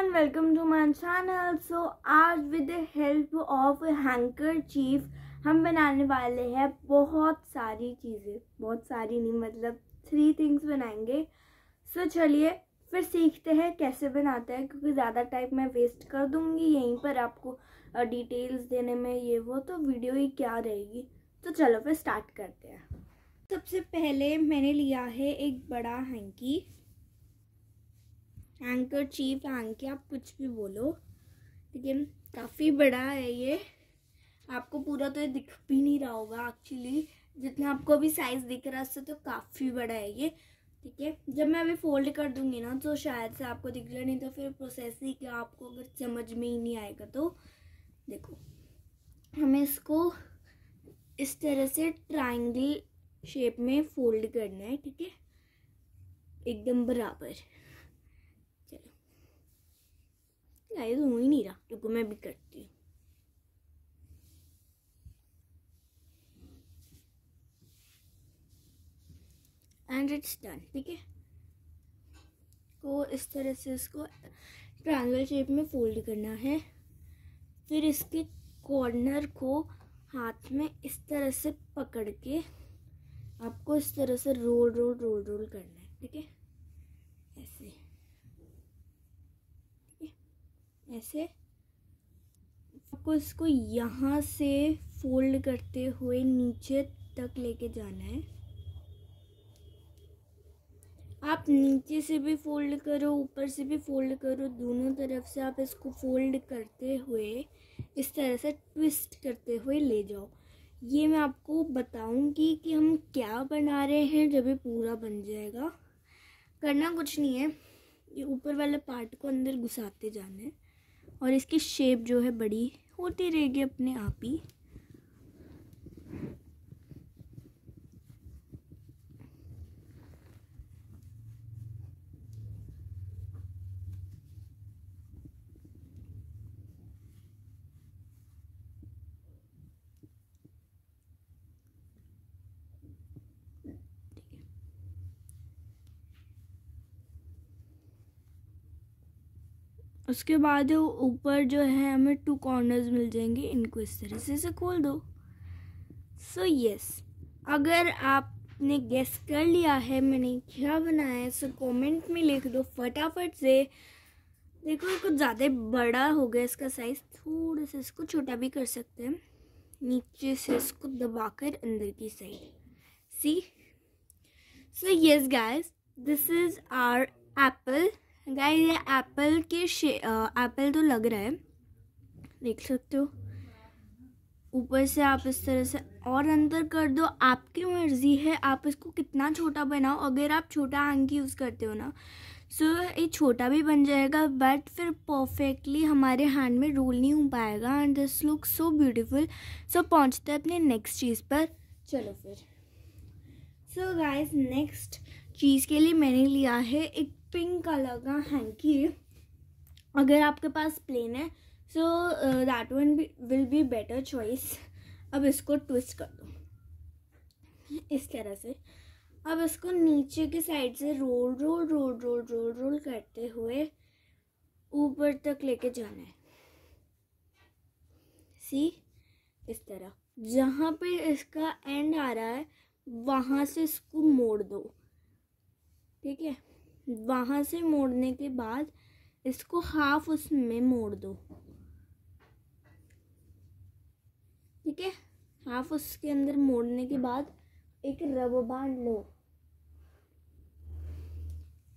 everyone welcome to my channel so आज the help of handkerchief हम बनाने वाले हैं बहुत सारी चीज़ें बहुत सारी नहीं मतलब थ्री थिंग्स बनाएंगे सो so, चलिए फिर सीखते हैं कैसे बनाते हैं क्योंकि ज़्यादा टाइम मैं वेस्ट कर दूँगी यहीं पर आपको डिटेल्स देने में ये वो तो वीडियो ही क्या रहेगी तो चलो फिर स्टार्ट करते हैं सबसे पहले मैंने लिया है एक बड़ा हैंकी एंकर चीफ एंकर आप कुछ भी बोलो लेकिन काफ़ी बड़ा है ये आपको पूरा तो ये दिख भी नहीं रहा होगा एक्चुअली जितना आपको अभी साइज़ दिख रहा है उससे तो काफ़ी बड़ा है ये ठीक है जब मैं अभी फोल्ड कर दूँगी ना तो शायद से आपको दिख जाए नहीं तो फिर प्रोसेस ही क्या आपको अगर समझ में ही नहीं आएगा तो देखो हमें इसको इस तरह से ट्राइंगल शेप में फोल्ड करना है ठीक है एकदम बराबर गाइस हो ही नहीं रहा क्योंकि मैं भी करती हूँ एंड इट्स डन ठीक है को इस तरह से इसको ट्रायंगल शेप में फोल्ड करना है फिर इसके कॉर्नर को हाथ में इस तरह से पकड़ के आपको इस तरह से रोल रोल रोल रोल करना है ठीक है ऐसे ऐसे आपको इसको यहाँ से फोल्ड करते हुए नीचे तक लेके जाना है आप नीचे से भी फोल्ड करो ऊपर से भी फोल्ड करो दोनों तरफ से आप इसको फोल्ड करते हुए इस तरह से ट्विस्ट करते हुए ले जाओ ये मैं आपको बताऊंगी कि हम क्या बना रहे हैं जब ये पूरा बन जाएगा करना कुछ नहीं है ये ऊपर वाले पार्ट को अंदर घुसाते जाना है और इसकी शेप जो है बड़ी होती रहेगी अपने आप ही उसके बाद ऊपर जो है हमें टू कॉर्नर्स मिल जाएंगे इनको इस तरह से इसे खोल दो सो so, यस yes, अगर आपने गेस कर लिया है मैंने क्या बनाया है सो कमेंट में लिख दो फटाफट से देखो कुछ ज़्यादा बड़ा हो गया इसका साइज़ थोड़ा सा इसको छोटा भी कर सकते हैं नीचे से इसको दबाकर अंदर की side see so yes guys this is our apple guy ये एप्पल के एप्पल तो लग रहा है देख सकते हो ऊपर से आप इस तरह से और अंदर कर दो आपकी मर्ज़ी है आप इसको कितना छोटा बनाओ अगर आप छोटा आंग यूज़ करते हो ना सो so, ये छोटा भी बन जाएगा बट फिर परफेक्टली हमारे हैंड में रोल नहीं हो पाएगा and this look so beautiful so पहुँचते हैं अपने नेक्स्ट चीज़ पर चलो फिर सो गाइस नेक्स्ट चीज़ के लिए मैंने लिया है एक पिंक कलर का हैंकी अगर आपके पास प्लेन है so that one will be better choice अब इसको ट्विस्ट कर दो इस तरह से अब इसको नीचे की साइड से roll roll roll roll roll roll करते हुए ऊपर तक लेके जाना है सी इस तरह जहाँ पे इसका एंड आ रहा है वहाँ से इसको मोड़ दो ठीक है वहाँ से मोड़ने के बाद इसको हाफ उसमें मोड़ दो ठीक है हाफ उसके अंदर मोड़ने के बाद एक रबर बांध लो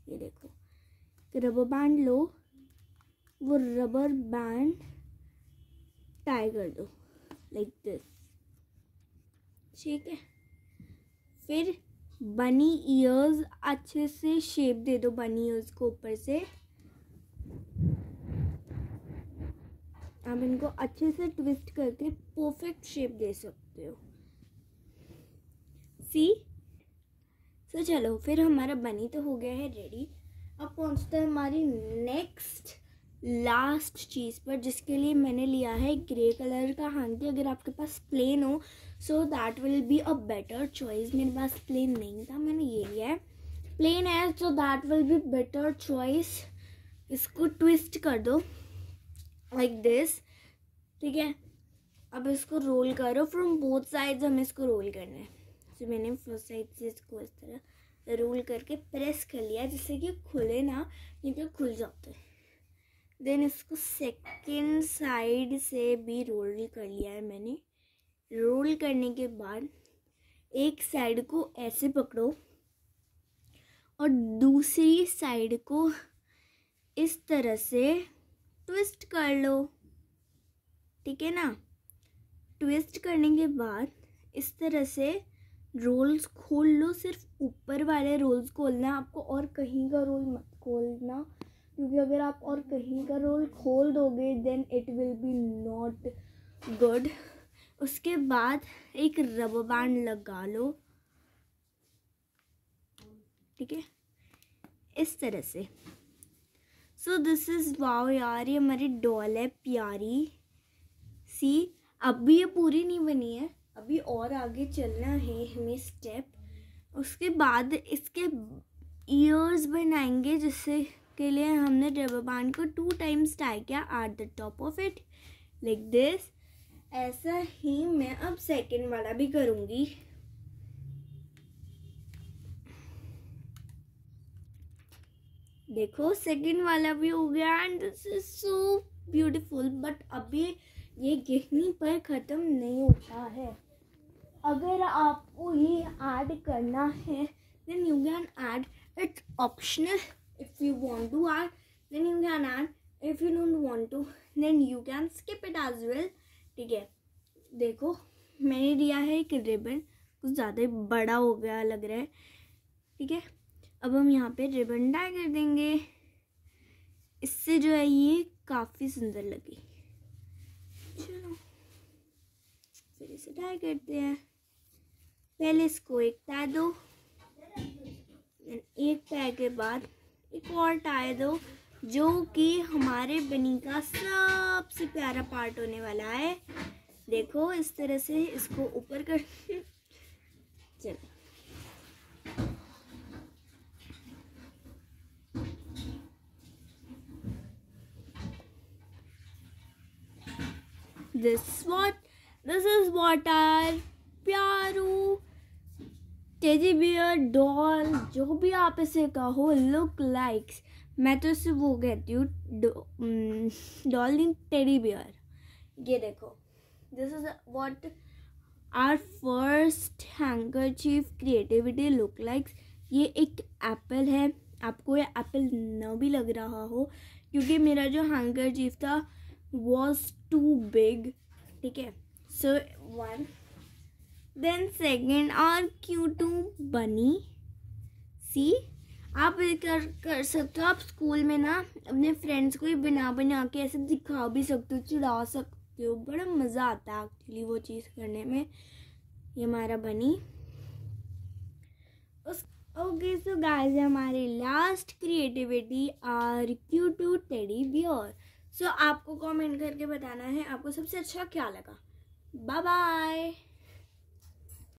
ये देखो रबर बांध लो वो रबर बैंड टाई कर दो लाइक दिस ठीक है फिर बनी ईयर्स अच्छे से शेप दे दो बनी ईयर्स को ऊपर से आप इनको अच्छे से ट्विस्ट करके परफेक्ट शेप दे सकते हो सी तो चलो फिर हमारा बनी तो हो गया है रेडी अब पहुंचते हैं हमारी नेक्स्ट लास्ट चीज़ पर जिसके लिए मैंने लिया है ग्रे कलर का हांडी अगर आपके पास प्लेन हो so that will be a better choice मेरे पास प्लेन नहीं था मैंने ये लिया है प्लेन है so that will be better choice इसको ट्विस्ट कर दो लाइक दिस ठीक है अब इसको रोल करो फ्रॉम बोथ साइड्स हमें इसको रोल करना है तो मैंने फर्स्ट साइड से इसको इस तरह रोल करके प्रेस कर लिया जिससे कि खुले ना नहीं तो खुल जाते हैं देन इसको सेकेंड साइड से भी रोल कर लिया है मैंने रोल करने के बाद एक साइड को ऐसे पकड़ो और दूसरी साइड को इस तरह से ट्विस्ट कर लो ठीक है ना ट्विस्ट करने के बाद इस तरह से रोल्स खोल लो सिर्फ ऊपर वाले रोल्स खोलना आपको और कहीं का रोल मत खोलना क्योंकि अगर आप और कहीं का रोल खोल दोगे then it will be not good उसके बाद एक रबर बैंड लगा लो ठीक है इस तरह से सो दिस इज़ वाओ यार ये हमारी डॉल है प्यारी सी अभी ये पूरी नहीं बनी है अभी और आगे चलना है हमें स्टेप उसके बाद इसके ईयर्स बनाएंगे जिससे के लिए हमने रबर बैंड को टू टाइम्स टाई किया at the top of it like this ऐसा ही मैं अब सेकेंड वाला भी करूँगी देखो सेकेंड वाला भी हो गया and this is so beautiful but अभी ये यहीं पर ख़त्म नहीं होता है अगर आपको ये ऐड करना है then you can add it's optional if you want to add then you can add if you don't want to then you can skip it as well ठीक है देखो मैंने लिया है एक रिबन कुछ ज़्यादा बड़ा हो गया लग रहा है ठीक है अब हम यहाँ पे रिबन डाई कर देंगे इससे जो है ये काफ़ी सुंदर लगी चलो फिर इसे डाई करते हैं पहले इसको एक तय दो एक तय के बाद एक और टायर दो जो कि हमारे बनी का सबसे प्यारा पार्ट होने वाला है देखो इस तरह से इसको ऊपर कर चल this what this is what are प्यारू टेडी बियर डॉल जो भी आप इसे कहो लुक लाइक्स मैं तो इसे वो कहती हूँ डॉल इन टेडी बियर ये देखो this is what are first handkerchief creativity look likes ये एक एप्पल है आपको ये एप्पल न भी लग रहा हो क्योंकि मेरा जो हैंकर चीफ था वॉज टू बिग ठीक है सो वन देन सेकेंड और क्यू टू बनी सी आप कर कर सकते हो आप स्कूल में ना अपने फ्रेंड्स को ही बना बना के ऐसे दिखा भी सकते हो चुड़ा सकते हो बड़ा मज़ा आता है एक्चुअली वो चीज़ करने में ये हमारा बनी उस ओके सो गाइस हमारी last creativity our cute teddy और सो आपको कमेंट करके बताना है आपको सबसे अच्छा क्या लगा बाय बाय